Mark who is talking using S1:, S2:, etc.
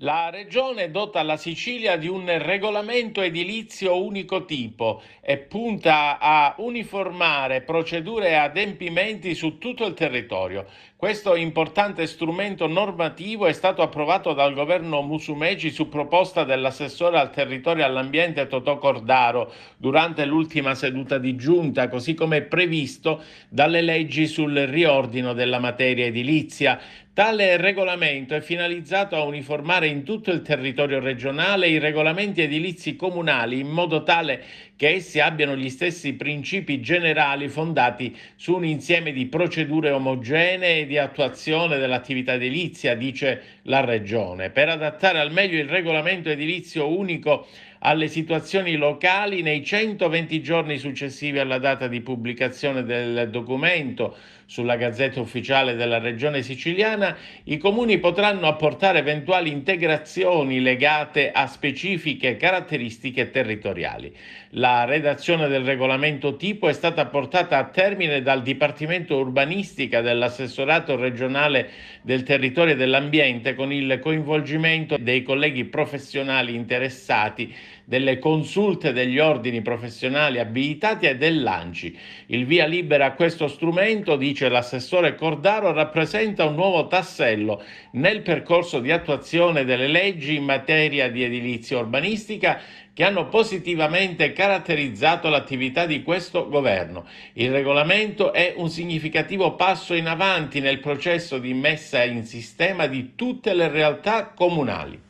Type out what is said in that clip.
S1: La Regione dota la Sicilia di un regolamento edilizio unico tipo e punta a uniformare procedure e adempimenti su tutto il territorio. Questo importante strumento normativo è stato approvato dal governo Musumeci su proposta dell'assessore al territorio e all'ambiente Totò Cordaro durante l'ultima seduta di giunta, così come previsto dalle leggi sul riordino della materia edilizia. Tale regolamento è finalizzato a uniformare in tutto il territorio regionale i regolamenti edilizi comunali in modo tale che essi abbiano gli stessi principi generali fondati su un insieme di procedure omogenee di attuazione dell'attività edilizia, dice la Regione. Per adattare al meglio il regolamento edilizio unico alle situazioni locali nei 120 giorni successivi alla data di pubblicazione del documento sulla Gazzetta Ufficiale della Regione Siciliana, i comuni potranno apportare eventuali integrazioni legate a specifiche caratteristiche territoriali. La redazione del regolamento tipo è stata portata a termine dal Dipartimento Urbanistica dell'Assessorato regionale del territorio e dell'ambiente con il coinvolgimento dei colleghi professionali interessati delle consulte degli ordini professionali abilitati e dell'ANCI. Il via libera a questo strumento, dice l'assessore Cordaro, rappresenta un nuovo tassello nel percorso di attuazione delle leggi in materia di edilizia urbanistica che hanno positivamente caratterizzato l'attività di questo governo. Il regolamento è un significativo passo in avanti nel processo di messa in sistema di tutte le realtà comunali.